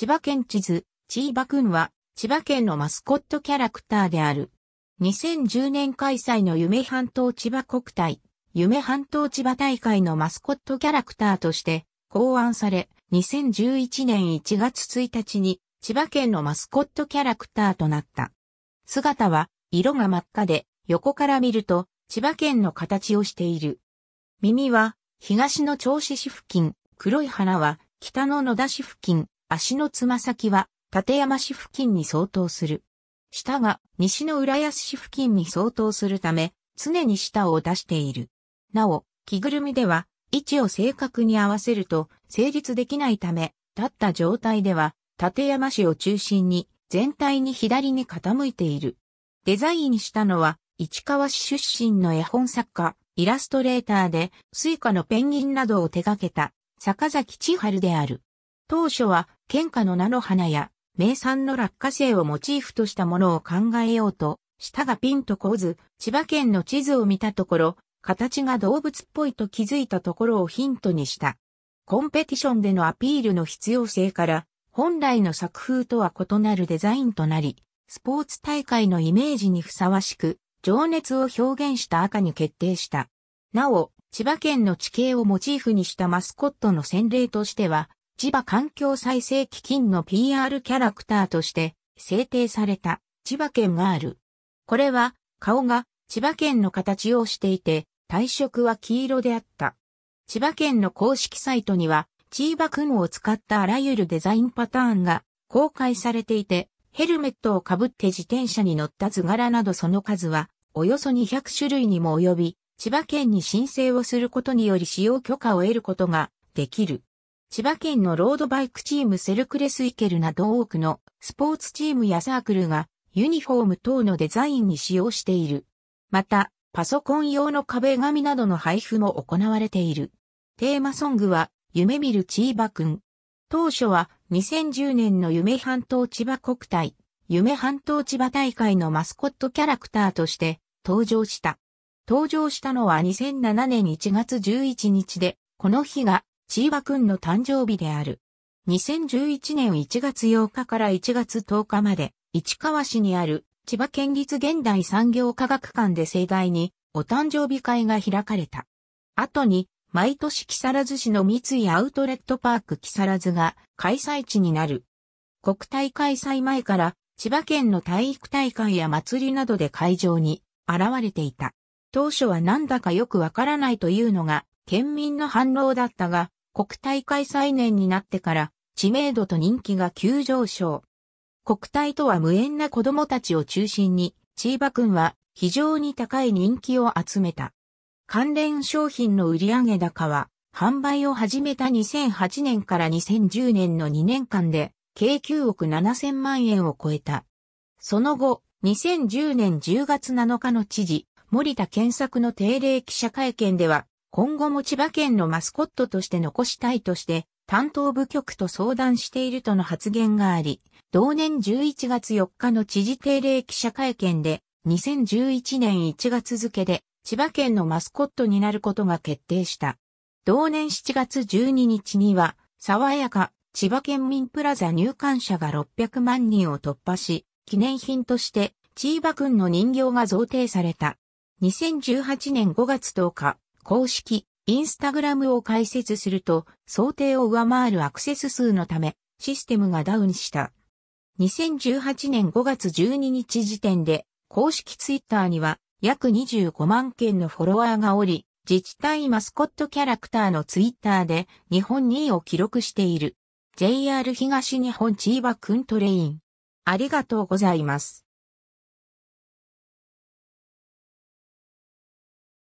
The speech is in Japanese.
千葉県地図、千葉くんは、千葉県のマスコットキャラクターである。2010年開催の夢半島千葉国体、夢半島千葉大会のマスコットキャラクターとして考案され、2011年1月1日に千葉県のマスコットキャラクターとなった。姿は色が真っ赤で、横から見ると千葉県の形をしている。耳は東の銚子市付近、黒い花は北の野田市付近、足のつま先は立山市付近に相当する。下が西の浦安市付近に相当するため、常に下を出している。なお、着ぐるみでは、位置を正確に合わせると成立できないため、立った状態では、立山市を中心に全体に左に傾いている。デザインしたのは、市川市出身の絵本作家、イラストレーターで、スイカのペンギンなどを手掛けた、坂崎千春である。当初は、県下の菜の花や名産の落花生をモチーフとしたものを考えようと、舌がピンとこず、千葉県の地図を見たところ、形が動物っぽいと気づいたところをヒントにした。コンペティションでのアピールの必要性から、本来の作風とは異なるデザインとなり、スポーツ大会のイメージにふさわしく、情熱を表現した赤に決定した。なお、千葉県の地形をモチーフにしたマスコットの洗礼としては、千葉環境再生基金の PR キャラクターとして制定された千葉県がある。これは顔が千葉県の形をしていて体色は黄色であった。千葉県の公式サイトには千葉雲を使ったあらゆるデザインパターンが公開されていてヘルメットをかぶって自転車に乗った図柄などその数はおよそ200種類にも及び千葉県に申請をすることにより使用許可を得ることができる。千葉県のロードバイクチームセルクレスイケルなど多くのスポーツチームやサークルがユニフォーム等のデザインに使用している。また、パソコン用の壁紙などの配布も行われている。テーマソングは、夢見る千葉くん。当初は2010年の夢半島千葉国体、夢半島千葉大会のマスコットキャラクターとして登場した。登場したのは2007年1月11日で、この日がチーバくんの誕生日である。2011年1月8日から1月10日まで、市川市にある千葉県立現代産業科学館で盛大にお誕生日会が開かれた。後に、毎年木更津市の三井アウトレットパーク木更津が開催地になる。国体開催前から千葉県の体育大会や祭りなどで会場に現れていた。当初はなんだかよくわからないというのが県民の反応だったが、国体開催年になってから知名度と人気が急上昇。国体とは無縁な子供たちを中心に、チーバくんは非常に高い人気を集めた。関連商品の売上高は、販売を始めた2008年から2010年の2年間で、計9億7000万円を超えた。その後、2010年10月7日の知事、森田健作の定例記者会見では、今後も千葉県のマスコットとして残したいとして、担当部局と相談しているとの発言があり、同年11月4日の知事定例記者会見で、2011年1月付で、千葉県のマスコットになることが決定した。同年7月12日には、爽やか、千葉県民プラザ入館者が600万人を突破し、記念品として、千葉君の人形が贈呈された。2018年5月10日、公式、インスタグラムを開設すると、想定を上回るアクセス数のため、システムがダウンした。2018年5月12日時点で、公式ツイッターには約25万件のフォロワーがおり、自治体マスコットキャラクターのツイッターで日本2位を記録している。JR 東日本チーバくんトレイン。ありがとうございます。